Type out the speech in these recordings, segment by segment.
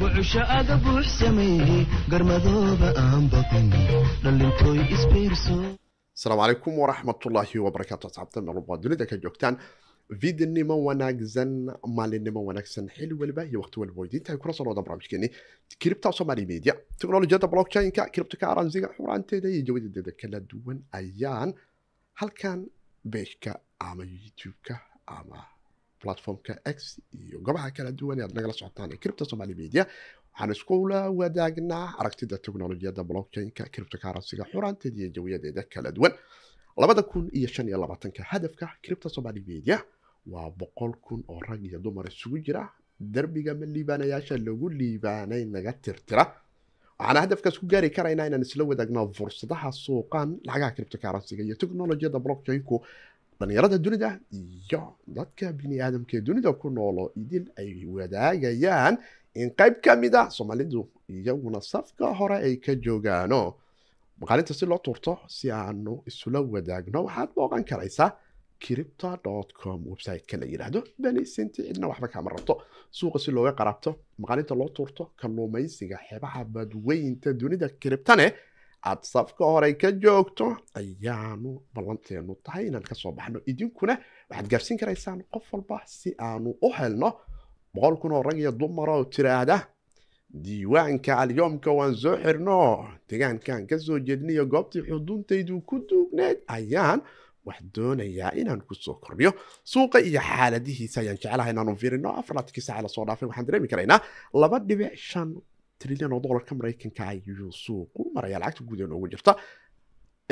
buuxsho aga buux garmadooba aan baqin dhallintooy isbeerso asalaamu calaykum waraxmatullaahi wabarakaatu asxaabta meel walba dunida ka joogtaan vidnimo wanaagsan maalinimo wanaagsan xili waliba iyo waqti waliba weydiinta kula soo noqdaan barnaamijkeeni cripta somali media teknolojiyadda blockchain-ka xuraanteeda iyo jawadeeda kala duwan ayaan halkan beeshka ama youtube-ka ama platformka x iyo gobaha kala duwan ead nagala socotaan ee cripto somaali media waxaan iskula wadaagnaa aragtida technolojiyadda blockchain-ka criptocaransiga xuranteeda iyo jawiyadeeda kala duwan labada kun iyo shan iyo labaatanka hadafka cripto somaali media waa boqol kun oo rag iyo dumar isugu jira derbiga ma liibaanayaasha lagu liibaanay naga tirtira waxaana hadafkaas ku gaari karaynaa inaan isla wadaagno fursadaha suuqan lacagaha criptocaransiga iyo technolojiyadda blockchain-ku dhallinyarada dunida iyo dadka biniaadamka ee dunida ku nool idil ay wadaagayaan in qayb ka mid a ah soomaalidu iyaguna safka hore ay ka joogaano maqaalinta si loo tuurto si aanu isula wadaagno waxaad booqan karaysaa cripto cripta com website-ka la yidhaahdo beni cidna waxba kaama rabto suuqa si looga qaraabto maqaalinta loo tuurto kalluumaysiga xeebaha badweynta dunida criptane aad safka horey ka joogto ayaanu ballanteenu tahay inaan kasoo baxno idinkuna waxaad gaarsiin karaysaan qof walba si aanu u helno boqol kun oo rag iyo oo tiraahda diiwaanka alyoomka waan soo xirno degaankaan kasoo jeedinayo goobtii xuduuntaydu ku duugneed ayaan wax doonayaa inaan kusoo kordhiyo suuqa iyo xaaladihiisa ayaan jeclaha inaanu fiirino afar laadkii lasoo dhaafay waxaan dareemi karaynaa laba dhibic shan trilyan oo dolarka maraykanka ayuu suuqu maraya lacagta guudan ugu jirta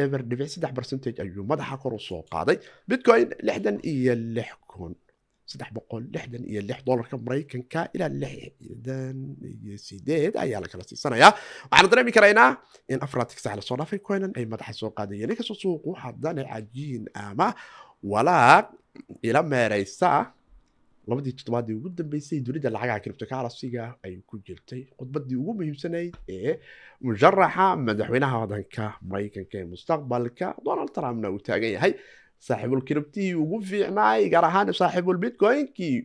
ever dhibic saddex percentage ayuu madaxa kor u soo qaaday bitcoin lixdan iyo lix kun saddex boqol lixdan iyo lix dolarka maraykanka ilaa lixdan iyo sideed ayaa la siisanayaa waxaana dareemi karaynaa in afratik sax lasoo dhaafay coinan ay madaxa soo qaadayeen inkastoo suuqu haddana cajiin ama walaaq ila meeraysa labadii toddobaadii ugu dambeysay dunida lacagaha kribtocaraciga ay ku jirtay khudbadii ugu muhiimsanayd ee musharaxa madaxweynaha waddanka maraykanka ee mustaqbalka donald trumpna uu taagan yahay saaxiibul kiribtihii ugu fiicnaay gaar ahaan saaxiibul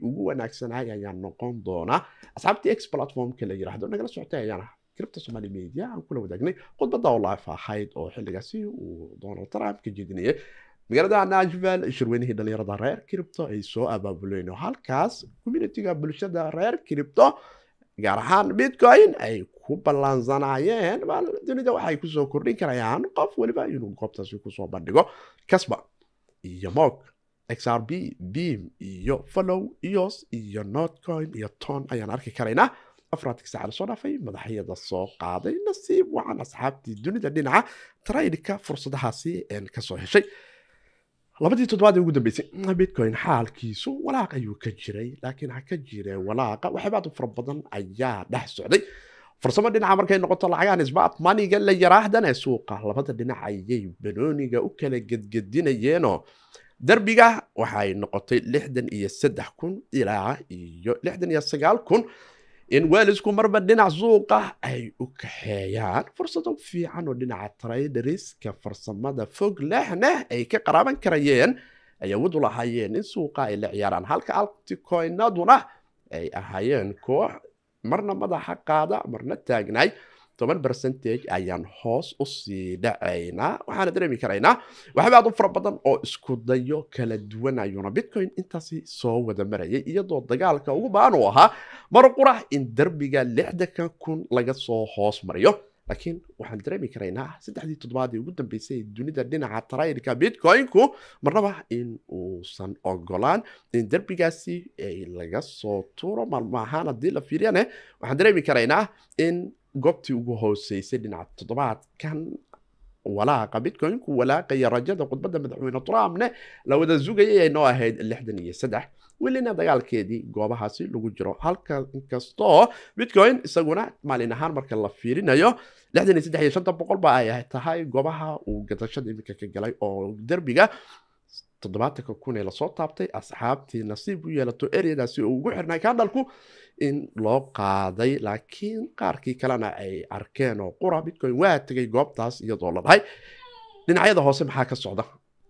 ugu wanaagsanay ayaa noqon doona asxaabtii x platformka la yiraahdo nagala socotay ayaana kiribta somali media aan kula wadaagnay khudbada oo life ahayd oo xilligaasi uu donald trump ka jeedinayay magaalada naajville shirweynihii dhalinyarada reer cripto ay soo abaabuleen oo halkaas communitiga bulshada reer cripto gaar ahaan bitcoin ay ku ballansanayeen bal dunida waxay kusoo kordhin karayaan qof weliba inuu goobtaasi kusoo bandhigo casba iyo moog xrb beam iyo follow ios iyo notcoin iyo ton ayaan arki karaynaa afraadkii saaca lasoo dhaafay madaxyada soo qaaday nasiib wacan asxaabtii dunida dhinaca traydka fursadahaasi kasoo heshay labadii toddobaad ee ugu dambeysay bitcoin xaalkiisu walaaq ayuu ka jiray laakiin ha ka jire walaaqa waxyaaba fara badan ayaa dhex socday farsamo dhinaca markay noqoto lacagaan smart maniga la yaraahdane suuqa labada dhinac ayay banooniga u kala gedgedinayeenoo derbiga waxay noqotay lixdan iyo saddex kun ilaa iyo lixdan iyo sagaal kun in waalidku marba dhinac suuqa ay u kaxeeyaan fursado fiican oo dhinaca traiderska farsamada fog lehna ay ka qaraaban karayeen ay awood u lahaayeen in suuqa ay la ciyaaraan halka alticoynaduna ay ahaayeen koox marna madaxa qaada marna taagnay toban bercentage ayaan hoos usii dhacaynaa waxaana dareemi karaynaa waxba aad u fara badan oo iskudayo dayo kala duwanayuna bitcoin intaasi soo wada marayay iyadoo dagaalka ugu baan uu ahaa mar qurax in derbiga lixdanka kun laga soo hoos mariyo laakiin waxaan dareemi karaynaa saddexdii toddobaadii ugu dambeysay dunida dhinaca taraydka bitcoin-ku marnaba in uusan ogolaan in derbigaasi ay laga soo tuuro maalmo ahaan haddii la fiiriyane waxaan dareemi karaynaa in goobtii ugu hooseysay dhinaca toddobaadkan walaaqa bitcoinku walaaqaya rajada khudbadda madaxweyne trumpne la wada sugayay ay noo ahayd lixdan iyo saddex welina dagaalkeedii goobahaasi lagu jiro halka inkastoo bitcoin isaguna maalin ahaan marka la fiirinayo lixdan iyo saddex iyo shanta boqol ba ay tahay goobaha uu gadashada iminka ka galay oo derbiga toddobaatanka kun ee lasoo taabtay asxaabtii nasiib u yeelato eryadaasi oo ugu xirnay kadhalku in loo qaaday laakiin qaarkii kalena ay arkeen oo qura bitcoin waa tegay goobtaas iyadoo la dhahay dhinacyada hoose maxaa ka socda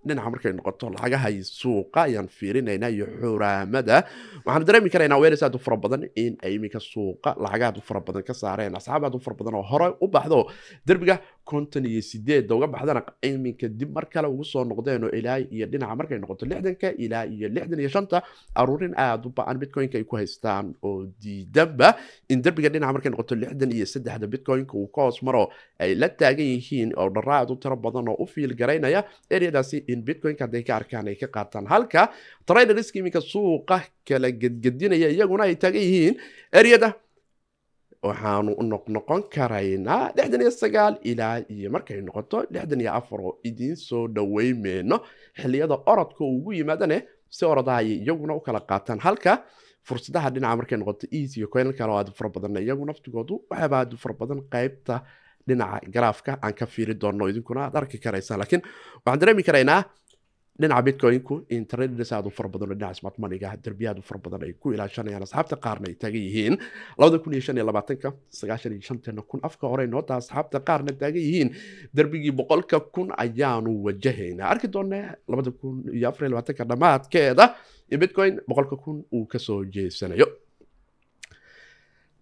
dhinaca markay noqoto lacagaha suuqa ayaan fiirinaynaa iyo xuraamada waxaan dareemi karaynaa weelis aad u fara badan in ay iminka suuqa lacagaha u fara badan ka saareen asxaab aad u fara badan oo hore u baxdo derbiga konton iyo sideedda uga baxdana iminka dib mar kale ugu soo noqdeenoo ilaa iyo dhinaca markay noqoto lixdanka ilaa iyo lixdan iyo shanta aruurin aada u ba-an bitcoinka ay ku haystaan oo diidanba in derbiga dhinaca markay noqoto lixdan iyo saddexda bitcoynka uu ka hoos maro ay la taagan yihiin oo dharaacad u tiro badan oo u fiil garaynaya eryadaasi in bitcoinka hadday ka arkaan ay ka qaataan halka tradariska iminka suuqa kala gedgedinaya iyaguna ay taagan yihiin eryada waxaanu noqnoqon karaynaa lixdan iyo sagaal ilaa iyo markay noqoto lixdan iyo afar oo idiin soo dhoweymeyno xilliyada orodka ugu yimaadane si oradaha ayay iyaguna u kala qaataan halka fursadaha dhinaca markay noqoto easiga koynal kale oo aad fara badanna iyagu naftigoodu waxaaba aad fara badan qaybta dhinaca garaafka aan ka fiiri doonno idinkuna aad arki karaysaan laakiin waxaan dareemi karaynaa dhinaca bitcoinku internetness aad u fara badan oo dhinaca smart moneyga derbiya aad u fara badan ay ku ilaashanayaan asxaabta qaarna ay taagan yihiin labada kun iyo shan iyo labaatanka sagaashan iyo shanteena kun afka hore noota asxaabta qaarna taagan yihiin derbigii boqolka kun ayaanu wajahaynaa arki doona labada kun iyo afar iyo labaatanka dhammaadkeeda iyo bitcoin boqolka kun uu kasoo jeesanayo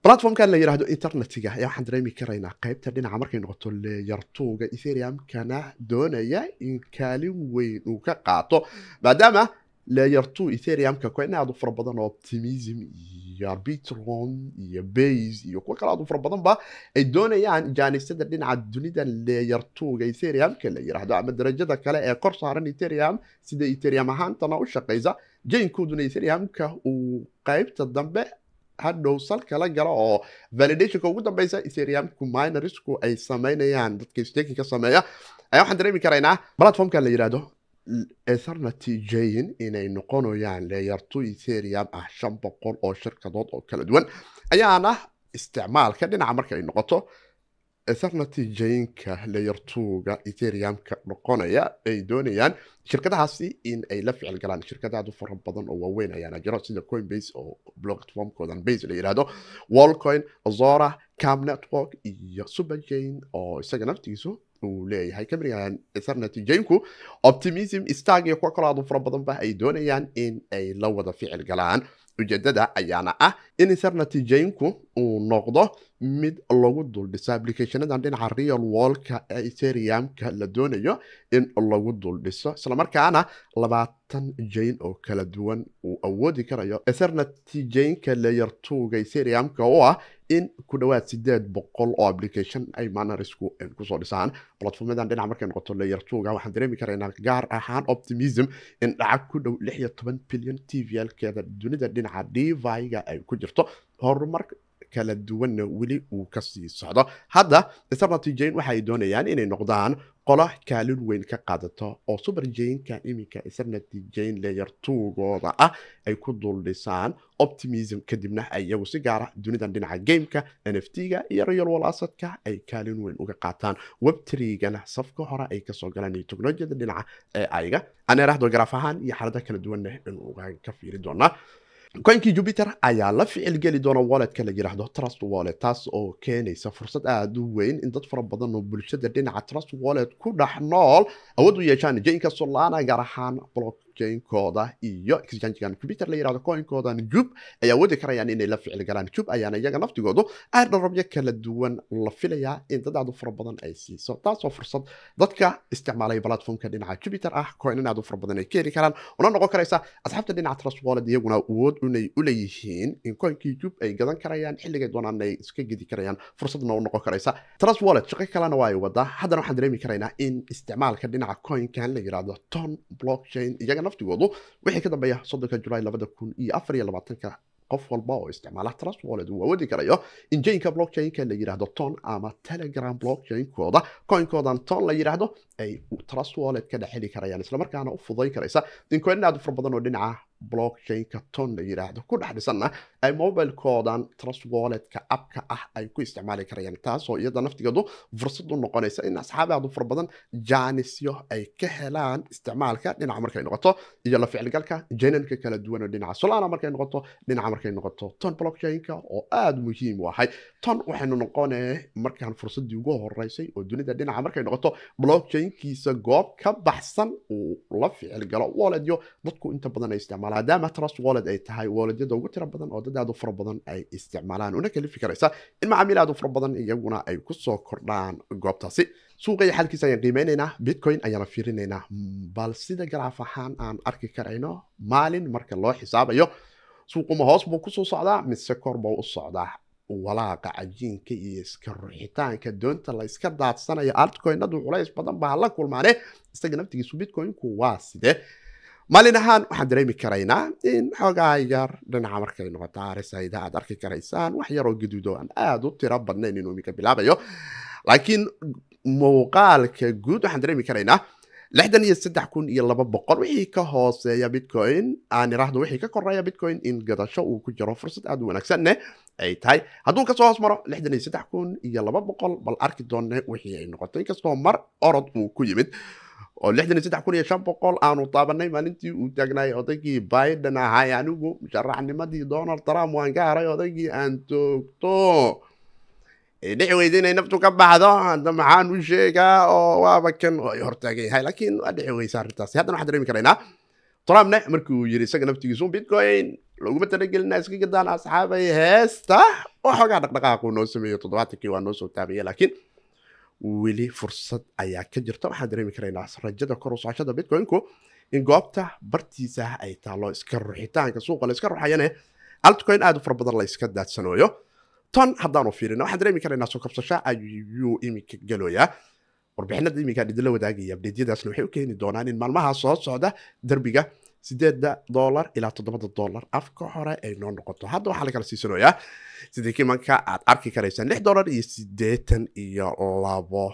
platformkan la yidhaahdo internetiga ayaa waxaan dareemi karaynaa qaybta dhinaca markay noqoto leeyartuuga etheriumkana doonaya in kaalin weyn uu ka qaato maadaama leeyartu etheriumka coina aad u fara badan oo optimism iyo arbitron iyo base iyo kuwo kale aad u fara badanba ay doonayaan jaanisada dhinaca dunida leeyartuuga etheriumka la yidhaahdo ama darajada kale ee kor saaran etherium sida etherium ahaantana u shaqaysa jainkooduna etheriumka uu qaybta dambe hadhow salka la gala oo validationka ugu dambeysa eteriumku minorsku ay sameynayaan dadka staking ka sameeya ayaa waxaan dareemi karaynaa platformka la yidhahdo ethernatyjain inay noqonayaan leeyartu etherium ah shan boqol oo shirkadood oo kala duwan ayaana isticmaalka dhinaca marka ay noqoto ear natiijooyinka layertuga eteriumka noqonaya ay doonayaan shirkadahaasi in ay la ficil galaan shirkada aad u fara badan oo waaweyn ayaana jiro sida coinbase oo platformkoodan base la yihahdo walcoin azora cam network iyo superjane oo isaga naftiisu uu leeyahay kamrigan ear natiijooyinku optimism stag iyo kuwa kaloo aad u fara badan ba ay doonayaan in ay la wada ficil galaan ujeedada ayaana ah in sar natiijaynku uu noqdo mid lagu duldhiso applicationadan dhinaca real wallka eteriumka la doonayo in lagu duldhiso islamarkaana labaatan jayn oo kala duwan uu awoodi karayo sar natiijaynka leeyartuuga eteriumka oo ah in ku dhawaad sideed boqol oo application ay manarisku kusoo dhisaan platformadan dhinac markay noqoto layer tuga waxaan dareemi karaynaa gaar ahaan optimism in dhaca ku dhow lix iyo toban bilyan t v alkeeda dunida dhinaca d ay ku jirto horumarka kala duwanna weli uu ka sii socdo hadda deservati jane waxaay doonayaan inay noqdaan qola kaalin weyn ka qaadato oo suber jaynka iminka deservati jane leyer ah ay ku duldhisaan optimism kadibna ayagu si gaara ah dunidan dhinaca gameka nft-ga iyo royal walaasadka ay kaalin weyn uga qaataan webtrigana safka hore ay kasoo galaan iyo technolojiyada dhinaca ee ayga aneerahdo garaaf ahaan iyo xarada kala duwanna in ka fiiri doonaa koinkii jubiter ayaa la ficil geli doona walletka la yiraahdo trust wallet taas oo keenaysa fursad aada u weyn in dad fara badan oo bulshada dhinaca trust wallet ku dhex nool awood u yeeshaan jainka solana gaar ahaan block coinkooda iyo computer la yirahdo coinkoodan jub ayaa wadi karayaan inay la ficil galaan jub ayaana iyaga laftigoodu aardharobyo kala duwan la filayaa in dadaadu fara badan ay siiso taasoo fursad dadka isticmaalay platformka dhinaca jupiter ah coin in fara badan ay ka heli karaan una noqon karaysa asxaabta dhinaca trust iyaguna awood inay u leeyihiin in coinkii jub ay gadan karayaan xilligay doonaan ay iska gedi karayaan fursadna u noqon karaysa trust shaqo kalena waa ay wadaa haddana waxaan dareemi karaynaa in isticmaalka dhinaca coinkan la yirahdo ton blockchain iyagana laftigoodu wixii ka dambeeya soddonka julaay labada kun iyo afar iyo labaatanka qof walba oo isticmaala trust wallet uu awoodi karayo injinka blockchainka la yidhaahdo ton ama telegram blockchainkooda coinkoodan ton la yidhaahdo ay trust wallet ka dhexeli karayaan islamarkaana u fudayn karaysa in coinaad far badan oo dhinaca blockchainka ton la yidhaahdo ku dhex dhisanna ay mobilkoodan truswaletka abka ah ay ku isticmaali karayaan taasoo iyada naftigeedu fursad u noqonaysa in asxaabaadu fara badan jaanisyo ay ka helaan isticmaalka dhinaca markay noqoto iyo la ficilgalka jananka kala duwan oo dhinaca solana markay noqoto dhinaca markay noqoto ton blockchainka oo aada muhiim u ahay ton waxaynu noqone markaan fursadii ugu horeysay oo dunida dhinaca markay noqoto blockchainkiisa goob ka baxsan uu la ficilgalo waledyo dadku inta badan ay isticmaal maadaama trust wallet ay tahay waledyada ugu tira badan oo dad aad fara badan ay isticmaalaan una kalifi karaysa in macaamiil aad u fara badan iyaguna ay kusoo kordhaan goobtaasi suuqa iyo xalkiisa ayaan qiimeynaynaa bitcoin ayaana fiirinaynaa bal sida garaaf ahaan aan arki karayno maalin marka loo xisaabayo suuquma hoos buu kusoo socdaa mise kor u socdaa walaaqa cajiinka iyo iska ruxitaanka doonta la iska daadsanayo altcoinadu culays badan baa la kulmaane isaga naftigiisu bitcoinku waa sidee maalin ahaan waxaan dareemi karaynaa in xoogaa yar dhinaca markay noqoto arisayda aad arki karaysaan wax yaroo guduudo aan aada u tiro badnayn inuu iminka bilaabayo laakiin muuqaalka guud waxaan dareemi karaynaa lixdan iyo saddex kun iyo laba boqol wixii ka hooseeya bitcoin aan iraahdo wixii ka koreeya bitcoin in gadasho uu ku jiro fursad aada u wanaagsanne ay tahay hadduu kasoo hoos maro lixdan iyo saddex kun iyo laba boqol bal arki doonne wixii ay noqoto inkastoo mar orod uu ku yimid oo lixdan iyo saddex kun iyo shan boqol aanu taabanay maalintii uu taagnaay odaygii biden ahay anigu musharaxnimadii donald trump waan ka haray odaygii aan toogto dhici weyda inay naftu ka baxdo hadda maxaan u sheegaa oo waaba kan ay hortaagan yahay laakiin waa dhici weysa arrintaasi haddana waxaan dareemi karaynaa trumpna markii uu yiri isaga naftigiisu bitcoin laguma talagelina iska gadaan asxaabay heesta oo xoogaa dhaqdhaqaaqu noo sameeyo toddobaatankii waa noo soo taabaya laakiin weli fursad ayaa ka jirta waxaan dareemi karaynaa rajada kor u socoshada bitcoinku in goobta bartiisa ay taalo iska ruxitaanka suuqa la iska ruxayane altcoin aad u fara badan la yska daadsanooyo ton haddaanu fiirina waxaan dareemi karaynaa soo ayuu iminka galoyaa warbixinada iminkaan idinla wadaagaya abdeedyadaasna waxay u keeni doonaan in maalmaha soo socda derbiga sideeda dolar ilaa toddobada dollar afka hore ay noo noqoto hadda waxaa lakala siisanayaa sidii marka aad arki karaysaa lix dolar iyo sideetan iyo labo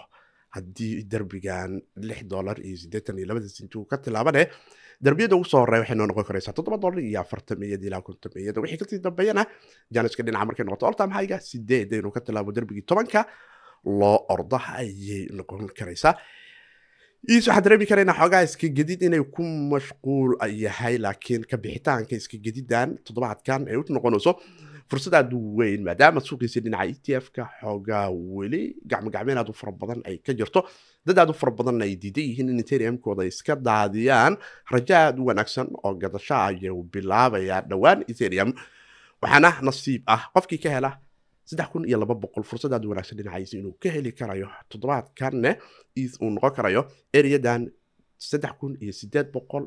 haddii derbigan lix dolar iyo sideetan iyo labada sinti uu ka tilaabane derbiyada ugu soo horeya waxay noo noqon karaysaa toddoba dolar iyo afartan iyada ilaa konton iyada wixii kasii dambeeyana janiska dhinaca markay noqoto oltam hayga sideed inuu ka tilaabo derbigii tobanka loo ordaha ayay noqon karaysaa is waxaa dareemi karaa xoogaa iska gedid inay ku mashquul yahay laakiin ka bixitaanka iska gedidan toddobaadkan ay u noqonayso fursad aada u weyn maadaama suuqiisa dhinaca e t f-ka xoogaa weli gacmogacmeen aad u fara badan ay ka jirto dad aad u fara badanna ay diidan yihiin in eteriumkooda ay iska daadiyaan rajo aada u wanaagsan oo gadasho ayuu bilaabayaa dhowaan eterium waxaana nasiib ah qofkii ka hela saddex kun iyo laba boqol fursadaad wanaagsan dhinacaisa inuu ka heli karayo toddobaadkanne uu noqon karayo ereadan saddex kun iyo sideed boqol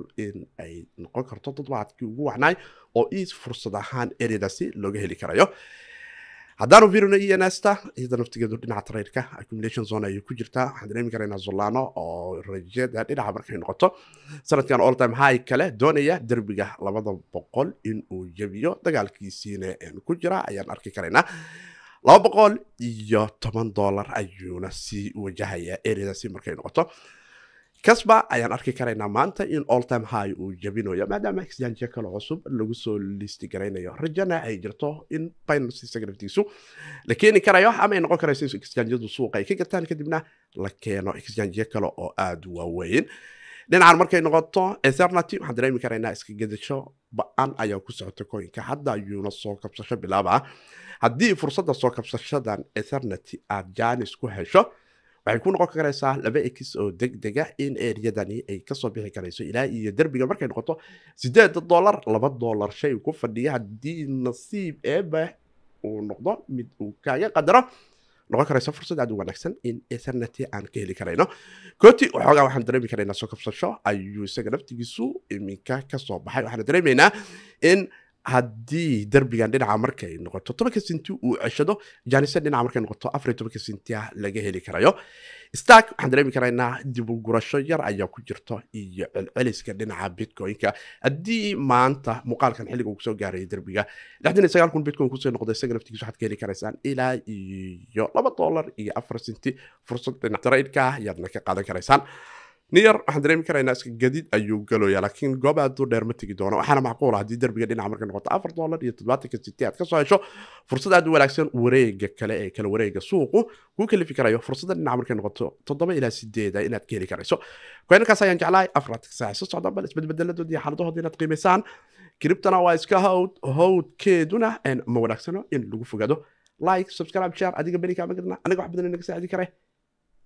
ay noqon karto toddobaadkii ugu wacnaay oo is fursad ahaan ereadaasi looga heli karayo haddaanu firino ensta iyada naftigeedu dhinaca tarayrka accumulation zone ayay ku jirtaa waxaan dareemi karanaa zullano oo rajada dhinaca markay noqoto sanadkan all high kale doonaya derbiga labada boqol inuu jebiyo dagaalkiisiina ku jira ayaan arki karaynaa laba boqol iyo toban dollar ayuuna sii wajahayaa ereydaasi markay noqoto kasba ayaan arki karaynaa maanta in alltime time high uu jabinayo maadaama exchanger kale cusub lagu soo liisti garaynayo rajana ay jirto in binance isaga la keeni karayo ama ay noqon karayso exchangedu suuqa ay ka gataan kadibna la keeno exchange kale oo aada waaweyn dhinacan markay noqoto eternity waxaan dareemi karaynaa iska gadasho ba-an ayaa ku socota koyinka hadda ayuuna soo kabsasho bilaaba haddii fursadda soo kabsashadan eternity aad janis ku hesho waxay ku noqon karaysaa laba x oo deg dega in eeryadani ay kasoo bixi karayso ilaa iyo derbiga markay noqoto sideeda dollar laba dollar shay ku fadhiya haddii nasiib eeba uu noqdo mid uu kaaga qadaro noqon karayso fursad aad u wanaagsan in eternity aan ka heli karayno kooti waxoogaa waxaan dareemi karaynaa soo kabsasho ayuu isaga naftigiisu iminka kasoo baxay waxaana dareemaynaa in haddii derbigan dhinaca markay noqoto tobanka sinti uu ceshado janise dhinaca markay noqoto afar iyo tobanka sintia ah laga heli karayo stark waxaan dareemi karaynaa dibugurasho yar ayaa ku jirto iyo celceliska dhinaca bitcoin-ka haddii maanta muuqaalkan xilliga uu kusoo gaaraya derbiga lixdan iyo sagaal kun bitcoin kusoo noqday isaga naftigiisa waxaad ka heli karaysaan ilaa iyo laba dollar iyo afar sinti fursad dhinac trade ayaadna ka qaadan karaysaan nin yar waxaan dareemi karaynaa iska gadid ayuu galoya laakiin goob aadu dheer ma tegi doono waxaana macquul ah, haddii derbiga dhinaca markay noqoto afar doolar iyo todobaatanka siti aad kasoo hesho fursad aad u wanaagsan wareega kale ee kala wareega suuqu kuu kalifi karayo fursadda dhinaca markay noqoto toddoba ilaa sideeda inaad ka heli karayso koinankaas ayaan jeclahay afraadka saaxiso socda bal isbedbedeladooda iyo xaaladahooda inaad qiimaysaan kiribtana waa iska howd howdkeeduna ma wanaagsano in lagu fogaado like subscribe share adiga berika ma gadna anaga wax badan inaga saacidi karay